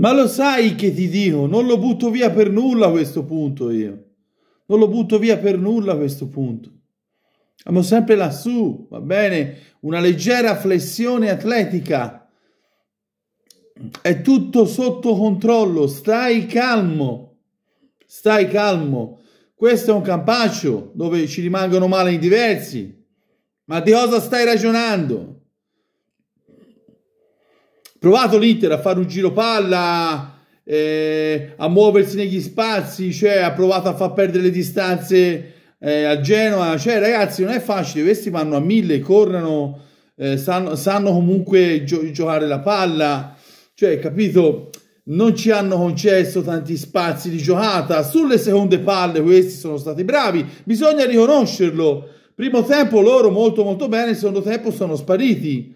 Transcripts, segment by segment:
Ma lo sai che ti dico, non lo butto via per nulla a questo punto io. Non lo butto via per nulla a questo punto. Siamo sempre lassù, va bene? Una leggera flessione atletica. È tutto sotto controllo, stai calmo. Stai calmo. Questo è un campaccio dove ci rimangono male in diversi. Ma di cosa stai ragionando? Provato l'Inter a fare un giro palla, eh, a muoversi negli spazi, cioè, ha provato a far perdere le distanze eh, a Genoa. Cioè, ragazzi, non è facile, questi vanno a mille, corrono, eh, sanno, sanno, comunque gio- giocare la palla. Cioè, capito? Non ci hanno concesso tanti spazi di giocata. Sulle seconde palle questi sono stati bravi, bisogna riconoscerlo. Primo tempo loro molto molto bene, secondo tempo sono spariti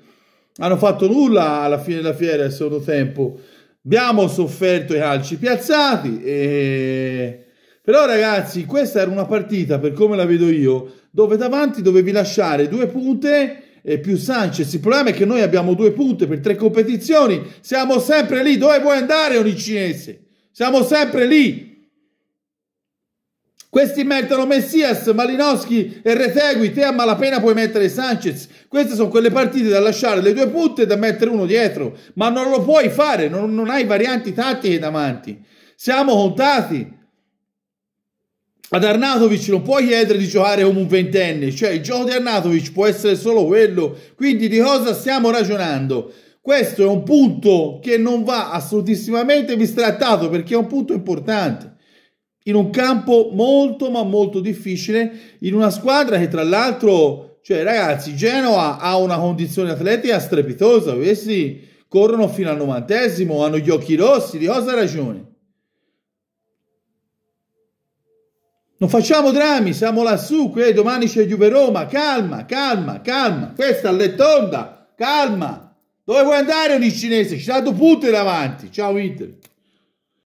hanno fatto nulla alla fine della fiera del secondo tempo. Abbiamo sofferto i calci piazzati. E... Però, ragazzi, questa era una partita, per come la vedo io, dove davanti dovevi lasciare due punte e più Sanchez. Il problema è che noi abbiamo due punte per tre competizioni. Siamo sempre lì. Dove vuoi andare, Onicinese? Siamo sempre lì. Questi mettono Messias, Malinowski e Retegui, te a malapena puoi mettere Sanchez. Queste sono quelle partite da lasciare le due putte e da mettere uno dietro, ma non lo puoi fare, non, non hai varianti tattiche davanti. Siamo contati. Ad Arnatovic non puoi chiedere di giocare come un ventenne, cioè il gioco di Arnatovic può essere solo quello. Quindi di cosa stiamo ragionando? Questo è un punto che non va assolutissimamente bistrattato perché è un punto importante in un campo molto ma molto difficile, in una squadra che tra l'altro, cioè ragazzi, Genoa ha una condizione atletica strepitosa, questi corrono fino al novantesimo, hanno gli occhi rossi, di cosa ragione? Non facciamo drammi, siamo lassù, qui domani c'è Juve Roma, calma, calma, calma, questa è l'ettonda, calma. Dove vuoi andare ogni cinese? Ci dato punti davanti, ciao Inter.